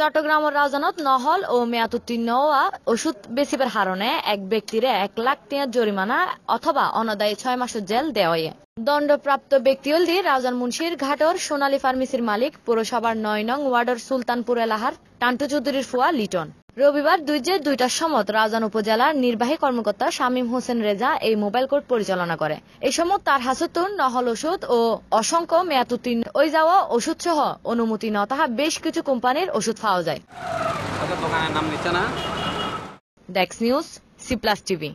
চট্টগ্রাম রাজনত নহল ও মেয়াতুত্তীর্ণ ওষুধ বেসিবের হারণে এক ব্যক্তির এক লাখ টিয়া জরিমানা অথবা অনদায়ী ছয় মাসের জেল দেওয়ায় দণ্ডপ্রাপ্ত ব্যক্তি হলদি রাজন মুন্সির ঘাটর সোনালী ফার্মেসির মালিক পৌরসভার নয় নং ওয়ার্ডর সুলতানপুর এলাহার টান্টু চৌধুরীর ফুয়া লিটন রবিবার দুইজে দুইটার সময় রাজান উপজেলার নির্বাহী কর্মকর্তা শামীম হোসেন রেজা এই মোবাইল কোর্ট পরিচালনা করে এই সময় তার হাসুতুন নহল ওষুধ ও অসংখ্য মেয়াতুত্তীর্ণ ওই যাওয়া ওষুধ সহ অনুমতি ন তাহা বেশ কিছু কোম্পানির ওষুধ পাওয়া যায় ডেক্স নিউজ সি প্লাস টিভি